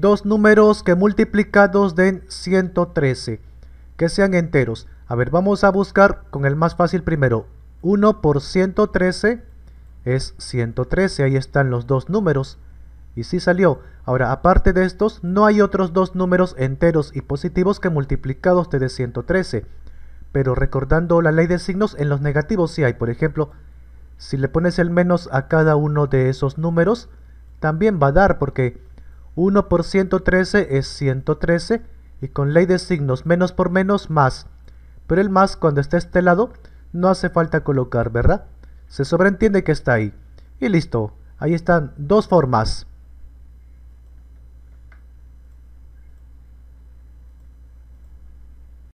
dos números que multiplicados den 113, que sean enteros. A ver, vamos a buscar con el más fácil primero. 1 por 113 es 113, ahí están los dos números. Y sí salió. Ahora, aparte de estos, no hay otros dos números enteros y positivos que multiplicados te dé 113. Pero recordando la ley de signos, en los negativos sí hay. Por ejemplo, si le pones el menos a cada uno de esos números, también va a dar porque 1 por 113 es 113 y con ley de signos menos por menos más. Pero el más cuando está a este lado no hace falta colocar, ¿verdad? Se sobreentiende que está ahí. Y listo, ahí están dos formas.